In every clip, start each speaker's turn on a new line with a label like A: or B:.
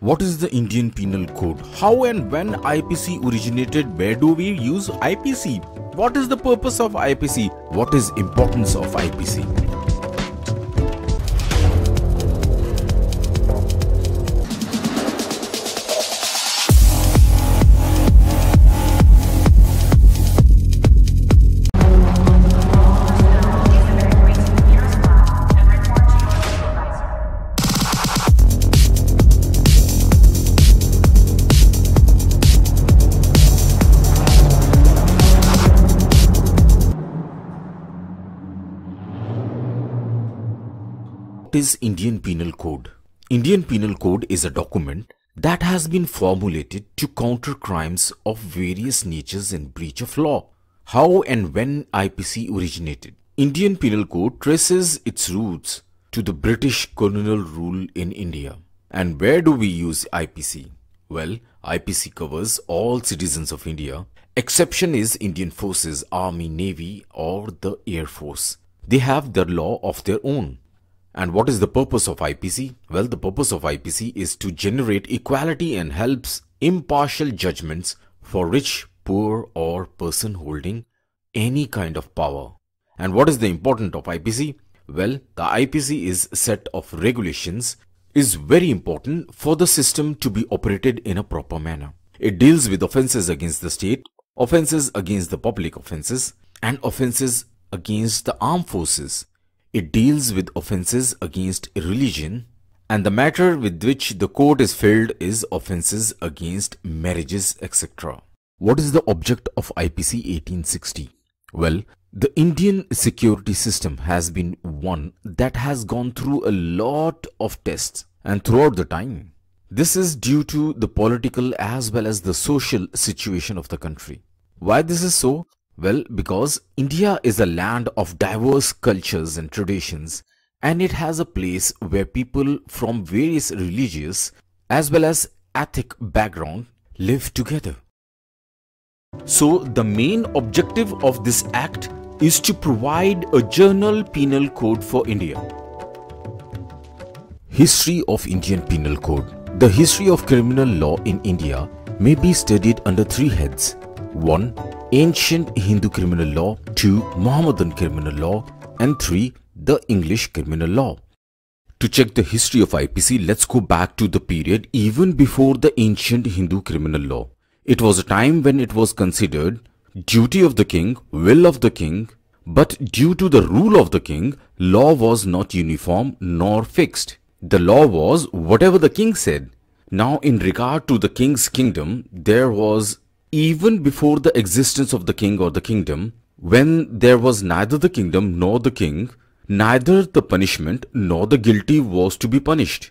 A: What is the Indian Penal Code? How and when IPC originated? Where do we use IPC? What is the purpose of IPC? What is importance of IPC? is Indian Penal Code? Indian Penal Code is a document that has been formulated to counter crimes of various natures and breach of law. How and when IPC originated? Indian Penal Code traces its roots to the British colonial rule in India. And where do we use IPC? Well, IPC covers all citizens of India. Exception is Indian forces, army, navy or the air force. They have their law of their own. And what is the purpose of IPC? Well, the purpose of IPC is to generate equality and helps impartial judgments for rich, poor or person holding any kind of power. And what is the importance of IPC? Well, the IPC is set of regulations is very important for the system to be operated in a proper manner. It deals with offenses against the state, offenses against the public offenses and offenses against the armed forces it deals with offences against religion and the matter with which the court is filled is offences against marriages etc. What is the object of IPC 1860? Well, the Indian security system has been one that has gone through a lot of tests and throughout the time. This is due to the political as well as the social situation of the country. Why this is so? Well, because India is a land of diverse cultures and traditions and it has a place where people from various religious as well as ethnic background live together. So the main objective of this act is to provide a journal penal code for India. History of Indian Penal Code The history of criminal law in India may be studied under three heads. 1 ancient Hindu criminal law, 2. Mohammedan criminal law, and 3. The English criminal law. To check the history of IPC, let's go back to the period even before the ancient Hindu criminal law. It was a time when it was considered duty of the king, will of the king, but due to the rule of the king, law was not uniform nor fixed. The law was whatever the king said. Now in regard to the king's kingdom, there was even before the existence of the king or the kingdom, when there was neither the kingdom nor the king, neither the punishment nor the guilty was to be punished.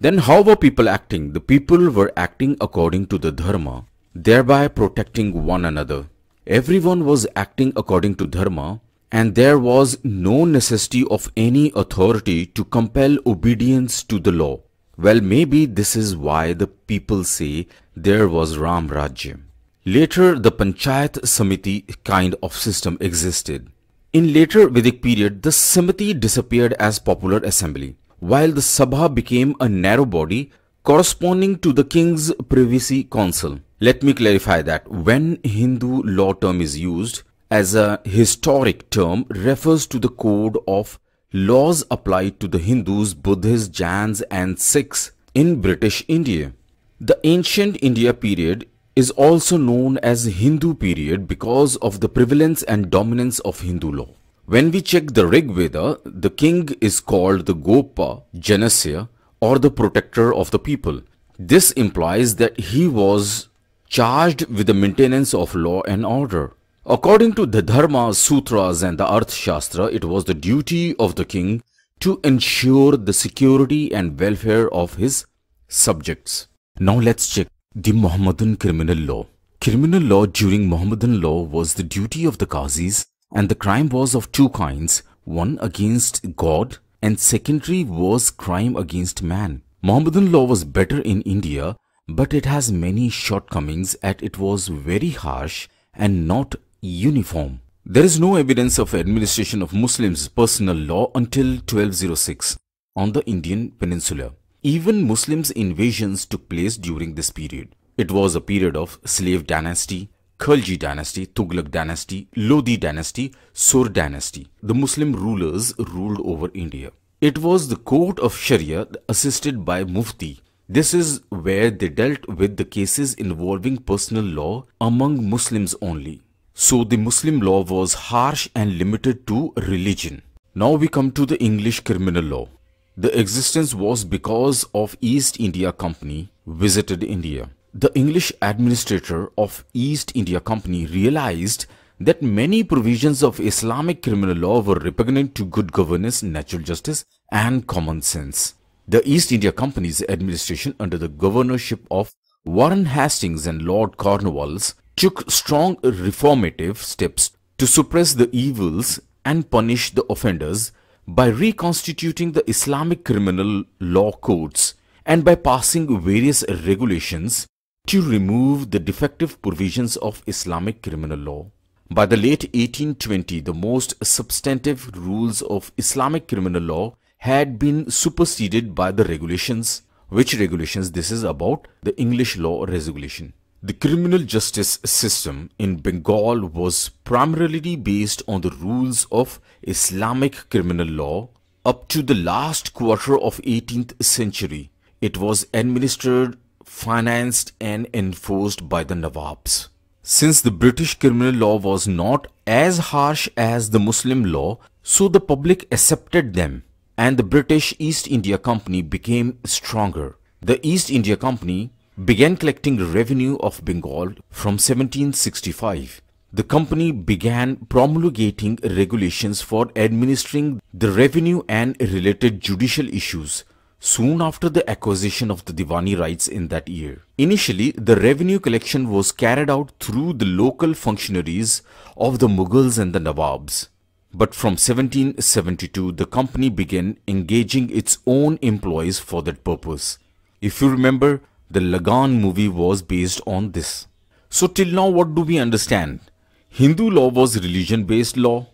A: Then how were people acting? The people were acting according to the dharma, thereby protecting one another. Everyone was acting according to dharma and there was no necessity of any authority to compel obedience to the law. Well, maybe this is why the people say there was Ram Rajya. Later, the Panchayat Samiti kind of system existed. In later Vedic period, the Samiti disappeared as popular assembly, while the Sabha became a narrow body corresponding to the king's privacy council. Let me clarify that when Hindu law term is used as a historic term refers to the code of laws applied to the Hindus, Buddhists, Jains and Sikhs in British India. The ancient India period is also known as Hindu period because of the prevalence and dominance of Hindu law. When we check the Rig Veda, the king is called the Gopa, Janasya or the protector of the people. This implies that he was charged with the maintenance of law and order. According to the Dharma, Sutras and the Arthashastra, Shastra, it was the duty of the king to ensure the security and welfare of his subjects. Now let's check the Mohammedan Criminal Law Criminal law during Mohammedan law was the duty of the Qazis and the crime was of two kinds, one against God and secondary was crime against man. Mohammedan law was better in India but it has many shortcomings as it was very harsh and not uniform. There is no evidence of administration of Muslims' personal law until 1206 on the Indian peninsula. Even Muslims invasions took place during this period. It was a period of slave dynasty, Khalji dynasty, Tughlaq dynasty, Lodi dynasty, Sur dynasty. The Muslim rulers ruled over India. It was the court of Sharia assisted by Mufti. This is where they dealt with the cases involving personal law among Muslims only. So the Muslim law was harsh and limited to religion. Now we come to the English criminal law. The existence was because of East India Company visited India. The English administrator of East India Company realized that many provisions of Islamic criminal law were repugnant to good governance, natural justice and common sense. The East India Company's administration under the governorship of Warren Hastings and Lord Cornwallis took strong reformative steps to suppress the evils and punish the offenders by reconstituting the Islamic criminal law codes and by passing various regulations to remove the defective provisions of Islamic criminal law. By the late 1820, the most substantive rules of Islamic criminal law had been superseded by the regulations. Which regulations this is about? The English law regulation. The criminal justice system in Bengal was primarily based on the rules of Islamic criminal law up to the last quarter of 18th century. It was administered, financed and enforced by the Nawabs. Since the British criminal law was not as harsh as the Muslim law, so the public accepted them and the British East India Company became stronger. The East India Company began collecting revenue of Bengal from 1765. The company began promulgating regulations for administering the revenue and related judicial issues soon after the acquisition of the Diwani rights in that year. Initially, the revenue collection was carried out through the local functionaries of the Mughals and the Nawabs. But from 1772, the company began engaging its own employees for that purpose. If you remember, the Lagan movie was based on this. So till now what do we understand? Hindu law was religion based law.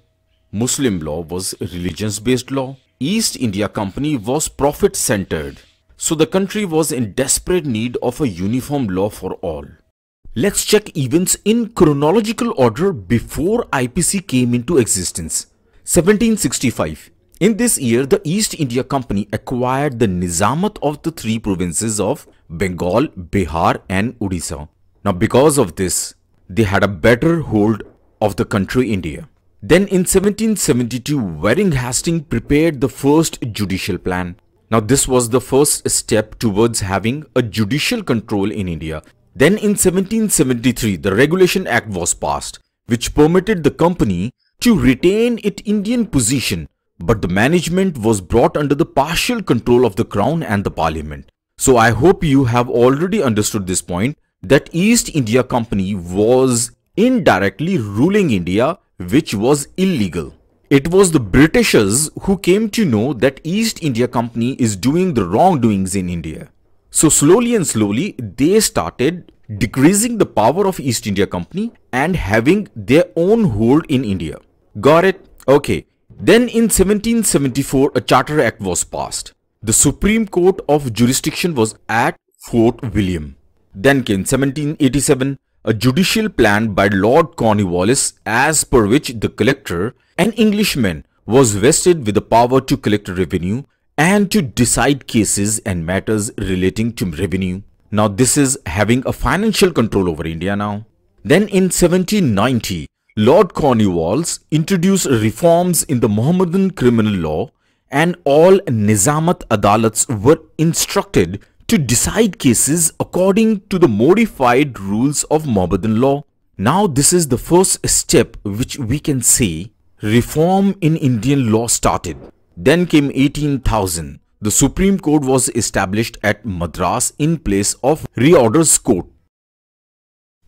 A: Muslim law was religions based law. East India Company was profit centered. So the country was in desperate need of a uniform law for all. Let's check events in chronological order before IPC came into existence. 1765 in this year, the East India Company acquired the Nizamat of the three provinces of Bengal, Bihar and Odisha. Now because of this, they had a better hold of the country India. Then in 1772, Waring Hastings prepared the first judicial plan. Now this was the first step towards having a judicial control in India. Then in 1773, the Regulation Act was passed, which permitted the company to retain its Indian position but the management was brought under the partial control of the Crown and the Parliament. So I hope you have already understood this point that East India Company was indirectly ruling India which was illegal. It was the Britishers who came to know that East India Company is doing the wrongdoings in India. So slowly and slowly they started decreasing the power of East India Company and having their own hold in India. Got it? Okay. Then in 1774, a Charter Act was passed. The Supreme Court of Jurisdiction was at Fort William. Then came 1787, a judicial plan by Lord Cornwallis as per which the collector, an Englishman, was vested with the power to collect revenue and to decide cases and matters relating to revenue. Now this is having a financial control over India now. Then in 1790, Lord Cornwallis introduced reforms in the Mohammedan criminal law and all Nizamat Adalats were instructed to decide cases according to the modified rules of Mohammedan law. Now this is the first step which we can say reform in Indian law started. Then came 18,000. The Supreme Court was established at Madras in place of Reorders Court.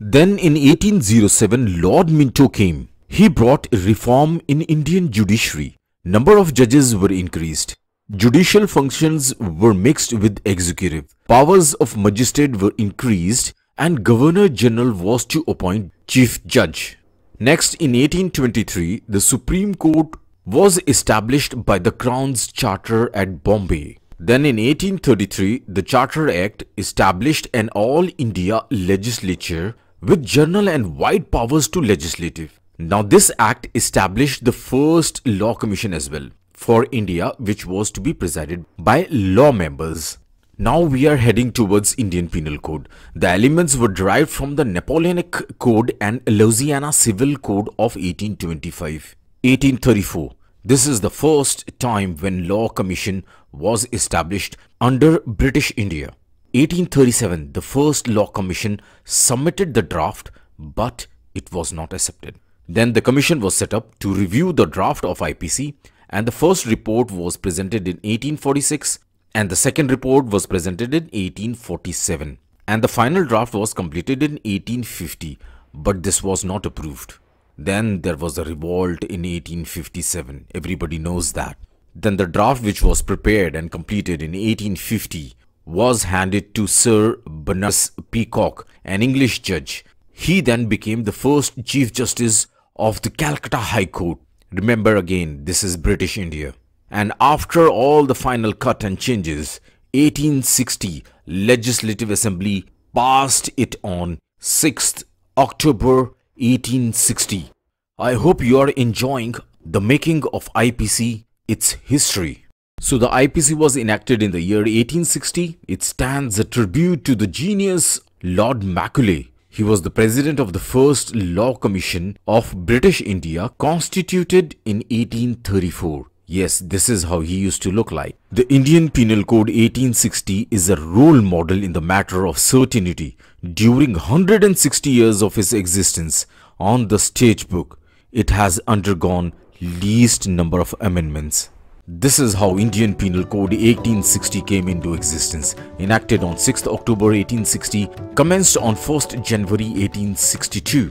A: Then in 1807, Lord Minto came. He brought reform in Indian judiciary. Number of judges were increased. Judicial functions were mixed with executive. Powers of magistrate were increased and Governor General was to appoint Chief Judge. Next, in 1823, the Supreme Court was established by the Crown's Charter at Bombay. Then in 1833, the Charter Act established an All India Legislature with general and wide powers to legislative. Now this act established the first law commission as well for India which was to be presided by law members. Now we are heading towards Indian Penal Code. The elements were derived from the Napoleonic Code and Louisiana Civil Code of 1825. 1834. This is the first time when law commission was established under British India. 1837, the first law commission submitted the draft, but it was not accepted. Then the commission was set up to review the draft of IPC and the first report was presented in 1846 and the second report was presented in 1847 and the final draft was completed in 1850 but this was not approved. Then there was a revolt in 1857, everybody knows that. Then the draft which was prepared and completed in 1850 was handed to Sir Bernard Peacock, an English judge. He then became the first Chief Justice of the Calcutta High Court. Remember again, this is British India. And after all the final cut and changes, 1860 Legislative Assembly passed it on 6th October 1860. I hope you are enjoying the making of IPC, its history. So the IPC was enacted in the year 1860. It stands a tribute to the genius Lord Macaulay. He was the president of the first law commission of British India constituted in 1834. Yes, this is how he used to look like. The Indian Penal Code 1860 is a role model in the matter of certainty. During 160 years of its existence on the stage book, it has undergone least number of amendments. This is how Indian Penal Code 1860 came into existence, enacted on 6th October 1860, commenced on 1st January 1862.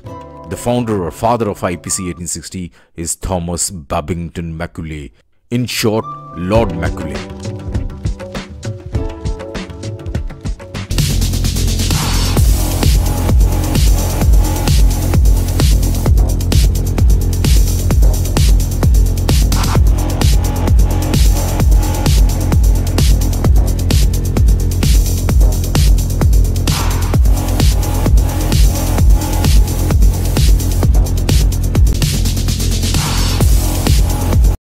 A: The founder or father of IPC 1860 is Thomas Babington Macaulay, in short Lord Macaulay.